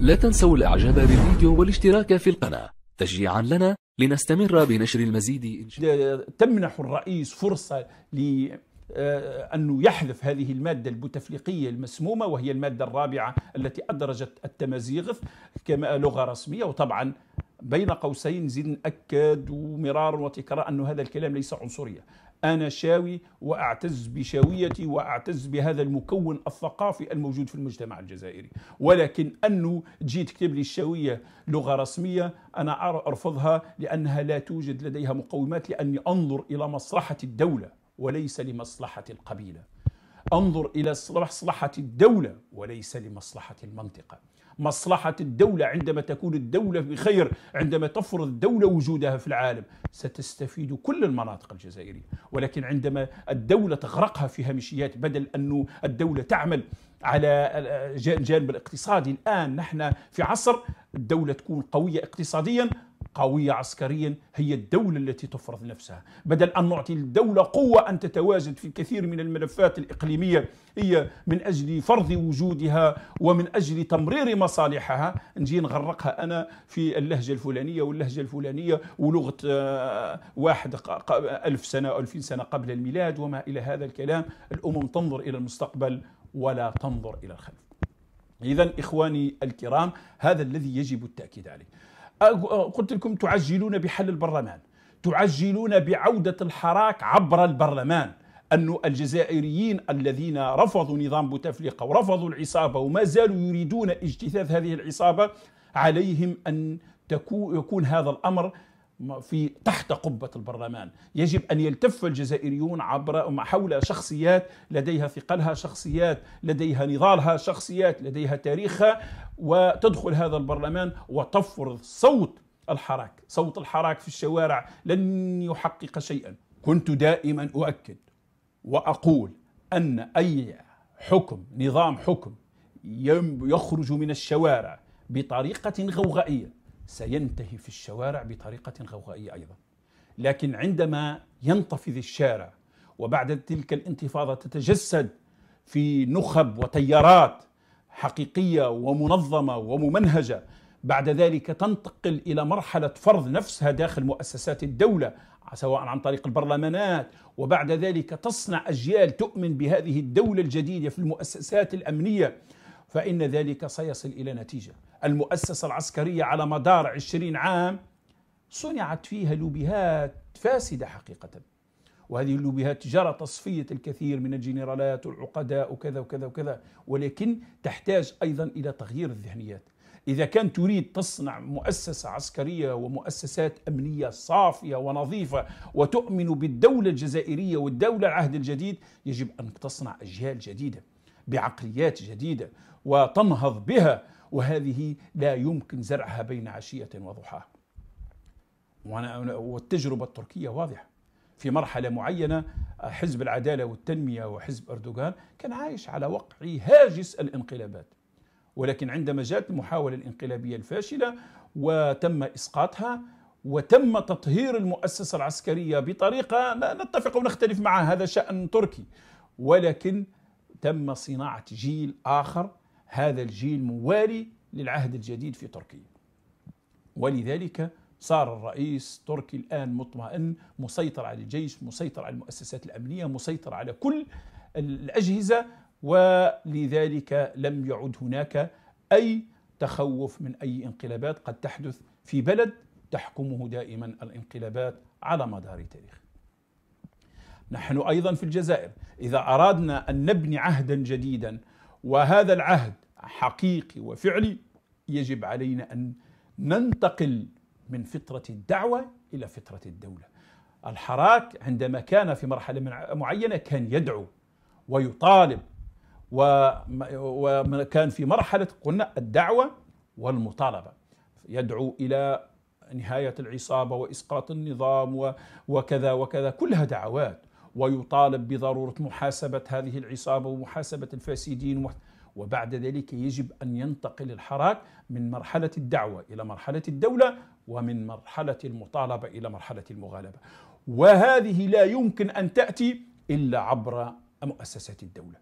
لا تنسوا الاعجاب بالفيديو والاشتراك في القناة تشجيعا لنا لنستمر بنشر المزيد تمنح الرئيس فرصة ل آه، أنه يحذف هذه المادة البوتفليقية المسمومة وهي المادة الرابعة التي أدرجت التمازيغف لغة رسمية وطبعا بين قوسين زيد نأكد ومرار وتكرار أن هذا الكلام ليس عنصرية أنا شاوي وأعتز بشاويتي وأعتز بهذا المكون الثقافي الموجود في المجتمع الجزائري ولكن أنه تجي تكتب لي الشاوية لغة رسمية أنا أرفضها لأنها لا توجد لديها مقومات لأني أنظر إلى مصلحة الدولة وليس لمصلحة القبيلة أنظر إلى مصلحة الدولة وليس لمصلحة المنطقة مصلحة الدولة عندما تكون الدولة بخير عندما تفرض الدولة وجودها في العالم ستستفيد كل المناطق الجزائرية ولكن عندما الدولة تغرقها في هامشيات بدل أن الدولة تعمل على الجانب الاقتصادي الآن نحن في عصر الدولة تكون قوية اقتصاديا قوية عسكريا هي الدولة التي تفرض نفسها بدل أن نعطي الدولة قوة أن تتواجد في كثير من الملفات الإقليمية هي من أجل فرض وجودها ومن أجل تمرير مصالحها نجي نغرقها أنا في اللهجة الفلانية واللهجة الفلانية ولغة آه، واحد ألف سنة أو ألفين سنة قبل الميلاد وما إلى هذا الكلام الأمم تنظر إلى المستقبل ولا تنظر إلى الخلف إذا إخواني الكرام هذا الذي يجب التأكيد عليه أه، قلت لكم تعجلون بحل البرلمان تعجلون بعودة الحراك عبر البرلمان أن الجزائريين الذين رفضوا نظام بوتفليقة ورفضوا العصابة وما زالوا يريدون اجتثاث هذه العصابة عليهم أن يكون هذا الأمر في تحت قبة البرلمان يجب أن يلتف الجزائريون عبر حول شخصيات لديها ثقلها شخصيات لديها نضالها شخصيات لديها تاريخها وتدخل هذا البرلمان وتفرض صوت الحراك صوت الحراك في الشوارع لن يحقق شيئا كنت دائما أؤكد وأقول أن أي حكم نظام حكم يخرج من الشوارع بطريقة غوغائية سينتهي في الشوارع بطريقة غوغائية أيضا لكن عندما ينتفض الشارع وبعد تلك الانتفاضة تتجسد في نخب وتيارات حقيقية ومنظمة وممنهجة بعد ذلك تنتقل إلى مرحلة فرض نفسها داخل مؤسسات الدولة سواء عن طريق البرلمانات وبعد ذلك تصنع أجيال تؤمن بهذه الدولة الجديدة في المؤسسات الأمنية فإن ذلك سيصل إلى نتيجة المؤسسة العسكرية على مدار عشرين عام صنعت فيها لوبيهات فاسدة حقيقة وهذه اللوبيهات جرى تصفية الكثير من الجنرالات والعقداء وكذا وكذا وكذا ولكن تحتاج أيضا إلى تغيير الذهنيات إذا كان تريد تصنع مؤسسة عسكرية ومؤسسات أمنية صافية ونظيفة وتؤمن بالدولة الجزائرية والدولة العهد الجديد يجب أن تصنع أجيال جديدة بعقليات جديدة وتنهض بها وهذه لا يمكن زرعها بين عشية وضحاها والتجربة التركية واضحة في مرحلة معينة حزب العدالة والتنمية وحزب أردوغان كان عايش على وقع هاجس الانقلابات ولكن عندما جاءت المحاولة الانقلابية الفاشلة وتم إسقاطها وتم تطهير المؤسسة العسكرية بطريقة لا نتفق ونختلف معها هذا شأن تركي ولكن تم صناعة جيل آخر هذا الجيل موالي للعهد الجديد في تركيا ولذلك صار الرئيس تركي الآن مطمئن مسيطر على الجيش مسيطر على المؤسسات الأمنية مسيطر على كل الأجهزة ولذلك لم يعد هناك أي تخوف من أي انقلابات قد تحدث في بلد تحكمه دائما الانقلابات على مدار تاريخه نحن ايضا في الجزائر اذا اردنا ان نبني عهدا جديدا وهذا العهد حقيقي وفعلي يجب علينا ان ننتقل من فطره الدعوه الى فطره الدوله. الحراك عندما كان في مرحله معينه كان يدعو ويطالب وكان في مرحله قلنا الدعوه والمطالبه يدعو الى نهايه العصابه واسقاط النظام وكذا وكذا كلها دعوات ويطالب بضرورة محاسبة هذه العصابة ومحاسبة الفاسدين وبعد ذلك يجب أن ينتقل الحراك من مرحلة الدعوة إلى مرحلة الدولة ومن مرحلة المطالبة إلى مرحلة المغالبة وهذه لا يمكن أن تأتي إلا عبر مؤسسات الدولة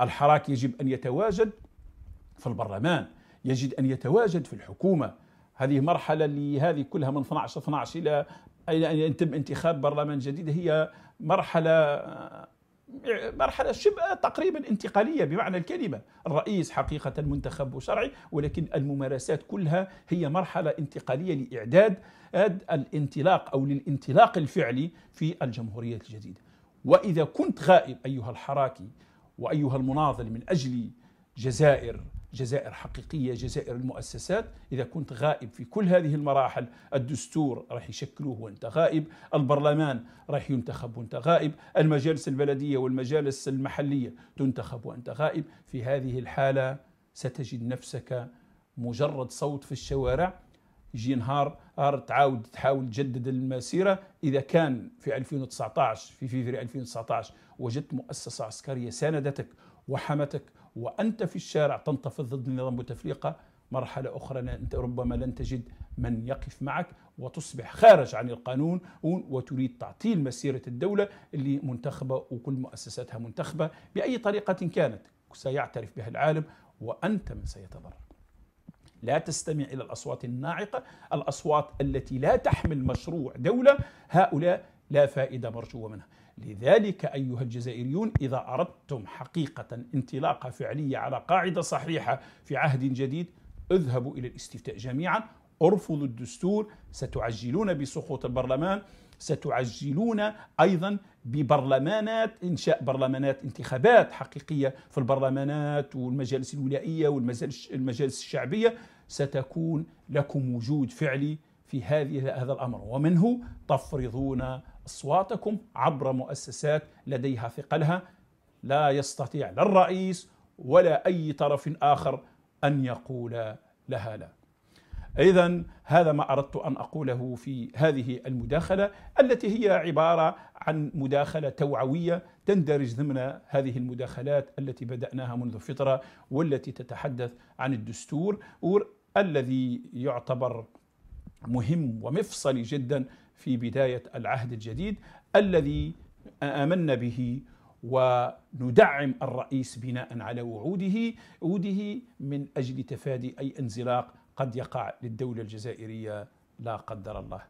الحراك يجب أن يتواجد في البرلمان يجب أن يتواجد في الحكومة هذه مرحلة اللي هذه كلها من 12 12 إلى أن يتم انتخاب برلمان جديد هي مرحلة مرحلة شبه تقريبا انتقالية بمعنى الكلمة الرئيس حقيقة منتخب وشرعي ولكن الممارسات كلها هي مرحلة انتقالية لإعداد الانطلاق أو للانطلاق الفعلي في الجمهورية الجديدة وإذا كنت غائب أيها الحراكي وأيها المناضل من أجل جزائر جزائر حقيقية جزائر المؤسسات إذا كنت غائب في كل هذه المراحل الدستور راح يشكلوه وانت غائب البرلمان راح ينتخب وانت غائب المجالس البلدية والمجالس المحلية تنتخب وانت غائب في هذه الحالة ستجد نفسك مجرد صوت في الشوارع يجي نهار تعاود تحاول تجدد المسيرة إذا كان في 2019 في فيفري 2019 وجدت مؤسسة عسكرية ساندتك وحمتك وأنت في الشارع تنتفض ضد النظام بوتفليقة مرحلة أخرى أنت ربما لن تجد من يقف معك وتصبح خارج عن القانون وتريد تعطيل مسيرة الدولة اللي منتخبة وكل مؤسساتها منتخبة بأي طريقة كانت سيعترف بها العالم وأنت من سيتضرر لا تستمع إلى الأصوات الناعقة الأصوات التي لا تحمل مشروع دولة هؤلاء لا فائدة مرجوة منها لذلك أيها الجزائريون إذا أردتم حقيقة انطلاقة فعلية على قاعدة صحيحة في عهد جديد اذهبوا إلى الاستفتاء جميعا ارفضوا الدستور ستعجلون بسقوط البرلمان ستعجلون ايضا ببرلمانات انشاء برلمانات انتخابات حقيقيه في البرلمانات والمجالس الولائيه والمجالس الشعبيه ستكون لكم وجود فعلي في هذه هذا الامر ومنه تفرضون أصواتكم عبر مؤسسات لديها ثقلها لا يستطيع لا الرئيس ولا أي طرف آخر أن يقول لها لا إذا هذا ما أردت أن أقوله في هذه المداخلة التي هي عبارة عن مداخلة توعوية تندرج ضمن هذه المداخلات التي بدأناها منذ فترة والتي تتحدث عن الدستور الذي يعتبر مهم ومفصلي جدا في بداية العهد الجديد الذي آمنا به وندعم الرئيس بناء على وعوده وعوده من أجل تفادي أي انزلاق قد يقع للدولة الجزائرية لا قدر الله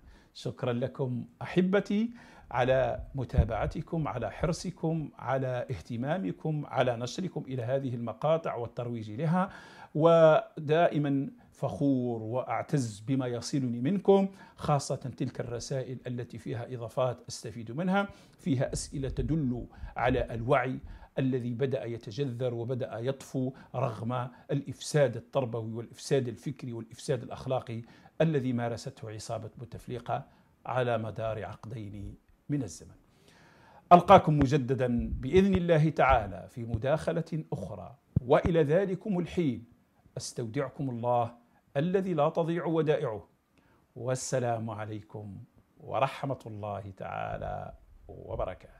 شكرا لكم احبتي على متابعتكم على حرصكم على اهتمامكم على نشركم الى هذه المقاطع والترويج لها ودائما فخور واعتز بما يصلني منكم خاصه تلك الرسائل التي فيها اضافات استفيد منها فيها اسئله تدل على الوعي الذي بدأ يتجذر وبدأ يطفو رغم الإفساد التربوي والإفساد الفكري والإفساد الأخلاقي الذي مارسته عصابة بوتفليقة على مدار عقدين من الزمن. ألقاكم مجددا بإذن الله تعالى في مداخلة أخرى وإلى ذلكم الحين أستودعكم الله الذي لا تضيع ودائعه والسلام عليكم ورحمة الله تعالى وبركاته